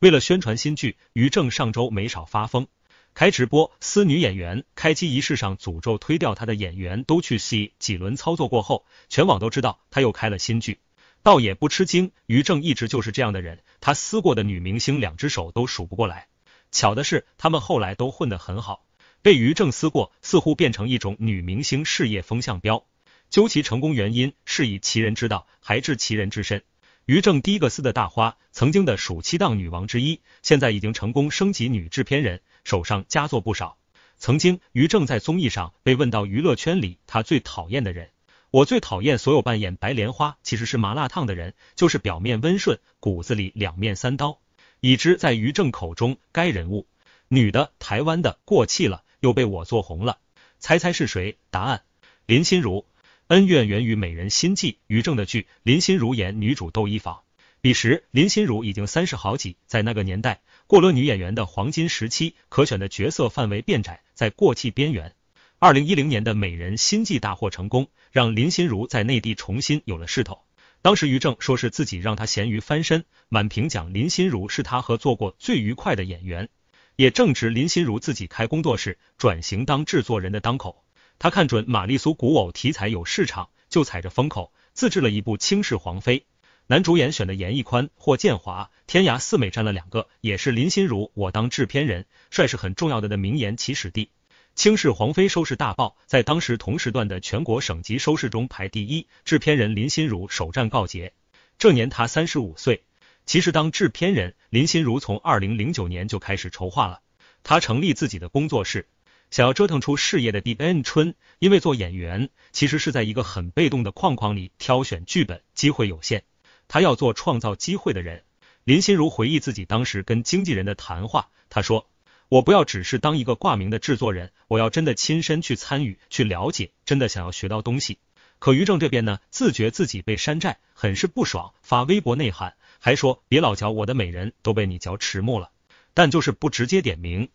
为了宣传新剧，于正上周没少发疯，开直播、撕女演员、开机仪式上诅咒推掉他的演员都去 C。几轮操作过后，全网都知道他又开了新剧，倒也不吃惊。于正一直就是这样的人，他撕过的女明星两只手都数不过来。巧的是，他们后来都混得很好。被于正撕过，似乎变成一种女明星事业风向标。究其成功原因，是以其人之道还治其人之身。于正第一个撕的大花，曾经的暑期档女王之一，现在已经成功升级女制片人，手上佳作不少。曾经，于正在综艺上被问到娱乐圈里他最讨厌的人，我最讨厌所有扮演白莲花，其实是麻辣烫的人，就是表面温顺，骨子里两面三刀。已知在于正口中，该人物女的，台湾的，过气了，又被我做红了，猜猜是谁？答案：林心如。恩怨源于美人心计，于正的剧林心如演女主窦漪房》，彼时林心如已经三十好几，在那个年代过了女演员的黄金时期，可选的角色范围变窄，在过气边缘。二零一零年的《美人心计》大获成功，让林心如在内地重新有了势头。当时于正说是自己让她咸鱼翻身，满屏讲林心如是他合作过最愉快的演员。也正值林心如自己开工作室，转型当制作人的当口。他看准玛丽苏古偶题材有市场，就踩着风口自制了一部《倾世皇妃》，男主演选的严屹宽、霍建华，天涯四美占了两个，也是林心如我当制片人帅是很重要的的名言起始地。《倾世皇妃》收视大爆，在当时同时段的全国省级收视中排第一，制片人林心如首战告捷。这年他三十五岁。其实当制片人林心如从二零零九年就开始筹划了，他成立自己的工作室。想要折腾出事业的第 n 春，因为做演员其实是在一个很被动的框框里挑选剧本，机会有限。他要做创造机会的人。林心如回忆自己当时跟经纪人的谈话，他说：“我不要只是当一个挂名的制作人，我要真的亲身去参与，去了解，真的想要学到东西。”可于正这边呢，自觉自己被山寨，很是不爽，发微博内涵，还说：“别老嚼我的美人都被你嚼迟暮了。”但就是不直接点名。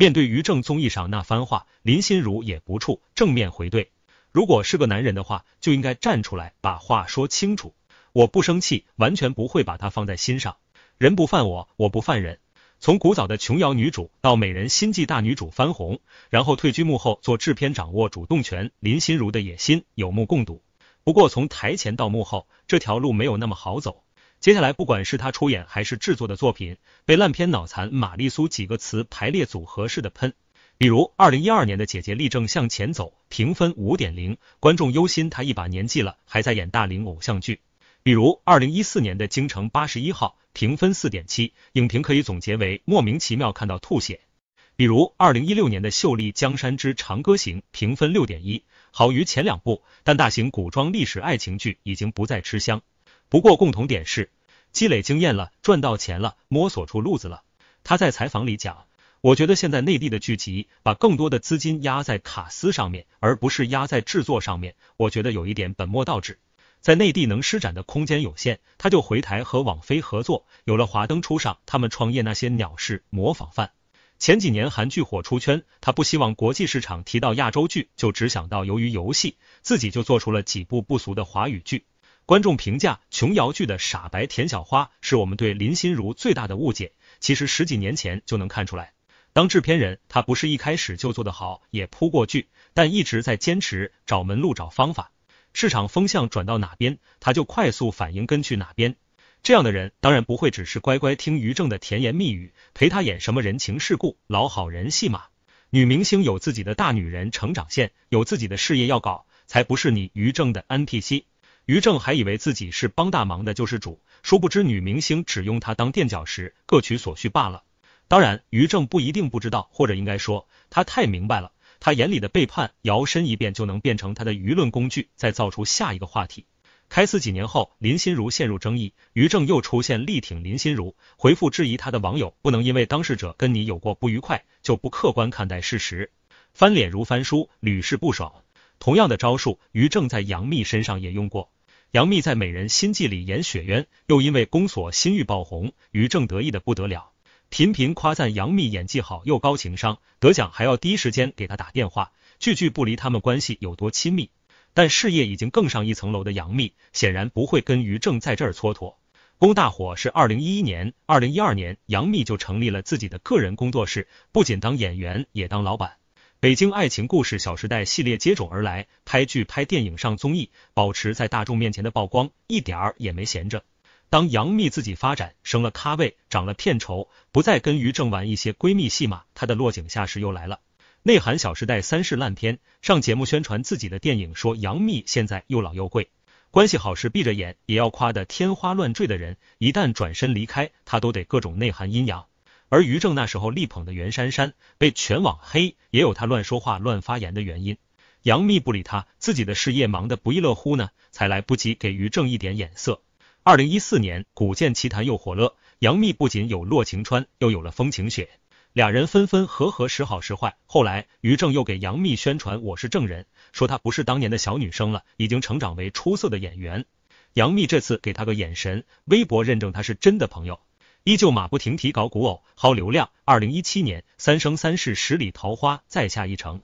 面对于正综艺上那番话，林心如也不怵，正面回怼。如果是个男人的话，就应该站出来把话说清楚。我不生气，完全不会把他放在心上。人不犯我，我不犯人。从古早的琼瑶女主到美人心计大女主翻红，然后退居幕后做制片，掌握主动权。林心如的野心有目共睹。不过从台前到幕后这条路没有那么好走。接下来，不管是他出演还是制作的作品，被烂片、脑残、玛丽苏几个词排列组合式的喷。比如，二零一二年的《姐姐立正向前走》，评分五点零，观众忧心他一把年纪了还在演大龄偶像剧。比如，二零一四年的《京城八十一号》，评分四点七，影评可以总结为莫名其妙看到吐血。比如，二零一六年的《秀丽江山之长歌行》，评分六点一，好于前两部，但大型古装历史爱情剧已经不再吃香。不过，共同点是积累经验了，赚到钱了，摸索出路子了。他在采访里讲：“我觉得现在内地的剧集把更多的资金压在卡司上面，而不是压在制作上面。我觉得有一点本末倒置，在内地能施展的空间有限，他就回台和网飞合作。有了华灯初上，他们创业那些鸟事模仿范。前几年韩剧火出圈，他不希望国际市场提到亚洲剧就只想到由于游戏，自己就做出了几部不俗的华语剧。”观众评价琼瑶剧的傻白甜小花，是我们对林心如最大的误解。其实十几年前就能看出来，当制片人，他不是一开始就做得好，也铺过剧，但一直在坚持找门路、找方法。市场风向转到哪边，他就快速反应跟去哪边。这样的人当然不会只是乖乖听于正的甜言蜜语，陪他演什么人情世故、老好人戏码。女明星有自己的大女人成长线，有自己的事业要搞，才不是你于正的 NPC。于正还以为自己是帮大忙的救世主，殊不知女明星只用他当垫脚石，各取所需罢了。当然，于正不一定不知道，或者应该说，他太明白了。他眼里的背叛，摇身一变就能变成他的舆论工具，再造出下一个话题。开撕几年后，林心如陷入争议，于正又出现力挺林心如，回复质疑他的网友，不能因为当事者跟你有过不愉快，就不客观看待事实。翻脸如翻书，屡试不爽。同样的招数，于正在杨幂身上也用过。杨幂在《美人心计》里演雪鸢，又因为《宫锁心玉》爆红，于正得意的不得了，频频夸赞杨幂演技好又高情商，得奖还要第一时间给她打电话，句句不离他们关系有多亲密。但事业已经更上一层楼的杨幂，显然不会跟于正在这儿蹉跎。宫大火是二零一一年、二零一二年，杨幂就成立了自己的个人工作室，不仅当演员，也当老板。北京爱情故事、小时代系列接踵而来，拍剧、拍电影、上综艺，保持在大众面前的曝光一点儿也没闲着。当杨幂自己发展，升了咖位，涨了片酬，不再跟于正玩一些闺蜜戏码，她的落井下石又来了。内涵小时代三世烂片，上节目宣传自己的电影，说杨幂现在又老又贵，关系好是闭着眼也要夸的天花乱坠的人，一旦转身离开，她都得各种内涵阴阳。而于正那时候力捧的袁姗姗被全网黑，也有他乱说话、乱发言的原因。杨幂不理他，自己的事业忙得不亦乐乎呢，才来不及给于正一点眼色。二零一四年，《古剑奇谭》又火了，杨幂不仅有洛晴川，又有了风晴雪，俩人分分合合，时好时坏。后来，于正又给杨幂宣传我是证人，说她不是当年的小女生了，已经成长为出色的演员。杨幂这次给他个眼神，微博认证他是真的朋友。依旧马不停蹄搞古偶，薅流量。二零一七年，《三生三世十里桃花》再下一城。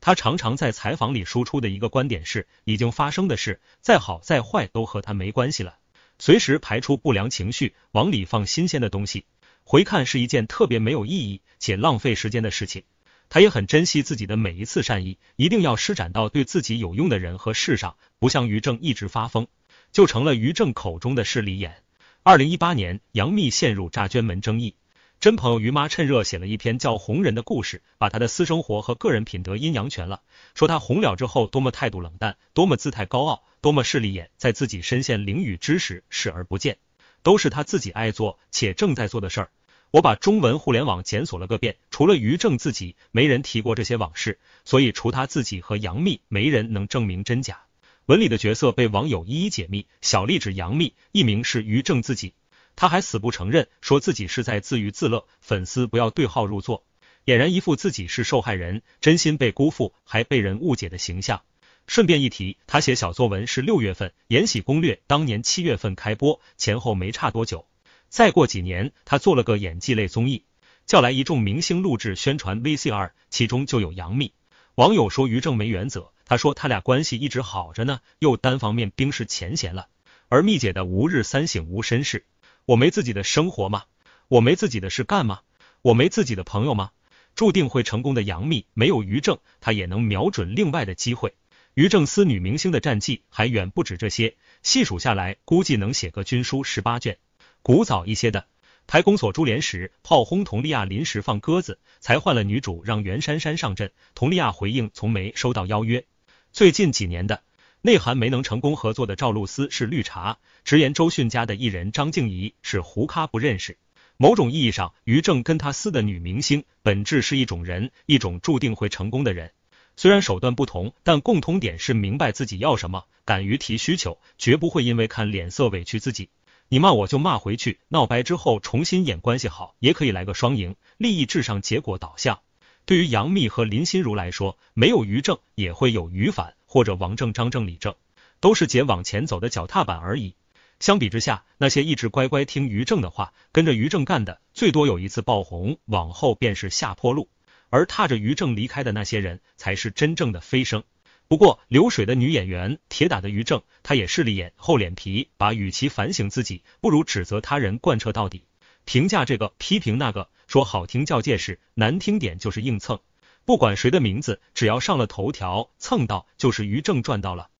他常常在采访里输出的一个观点是：已经发生的事，再好再坏都和他没关系了。随时排出不良情绪，往里放新鲜的东西。回看是一件特别没有意义且浪费时间的事情。他也很珍惜自己的每一次善意，一定要施展到对自己有用的人和事上。不像于正一直发疯，就成了于正口中的势利眼。二零一八年，杨幂陷入诈捐门争议，真朋友于妈趁热写了一篇叫《红人》的故事，把她的私生活和个人品德阴阳全了，说她红了之后多么态度冷淡，多么姿态高傲，多么势利眼，在自己身陷囹圄之时视而不见，都是她自己爱做且正在做的事儿。我把中文互联网检索了个遍，除了于正自己，没人提过这些往事，所以除他自己和杨幂，没人能证明真假。文里的角色被网友一一解密，小丽指杨幂，艺名是于正自己，他还死不承认，说自己是在自娱自乐，粉丝不要对号入座，俨然一副自己是受害人，真心被辜负，还被人误解的形象。顺便一提，他写小作文是六月份，《延禧攻略》当年七月份开播，前后没差多久。再过几年，他做了个演技类综艺，叫来一众明星录制宣传 VCR，其中就有杨幂。网友说于正没原则。他说他俩关系一直好着呢，又单方面冰释前嫌了。而幂姐的无日三省吾身事，我没自己的生活吗？我没自己的事干吗？我没自己的朋友吗？注定会成功的杨幂没有于正，她也能瞄准另外的机会。于正撕女明星的战绩还远不止这些，细数下来估计能写个军书十八卷。古早一些的《台公锁珠帘》时，炮轰佟丽娅临时放鸽子，才换了女主让袁姗姗上阵。佟丽娅回应从没收到邀约。最近几年的内涵没能成功合作的赵露思是绿茶，直言周迅家的艺人张静怡是胡咖不认识。某种意义上，于正跟他撕的女明星本质是一种人，一种注定会成功的人。虽然手段不同，但共通点是明白自己要什么，敢于提需求，绝不会因为看脸色委屈自己。你骂我就骂回去，闹掰之后重新演关系好，也可以来个双赢，利益至上，结果导向。对于杨幂和林心如来说，没有于正也会有于反，或者王正、张正、李正都是姐往前走的脚踏板而已。相比之下，那些一直乖乖听于正的话，跟着于正干的，最多有一次爆红，往后便是下坡路；而踏着于正离开的那些人才是真正的飞升。不过流水的女演员，铁打的于正，她也势利眼、厚脸皮，把与其反省自己，不如指责他人贯彻到底，评价这个，批评那个。说好听叫借势，难听点就是硬蹭。不管谁的名字，只要上了头条，蹭到就是于正赚到了。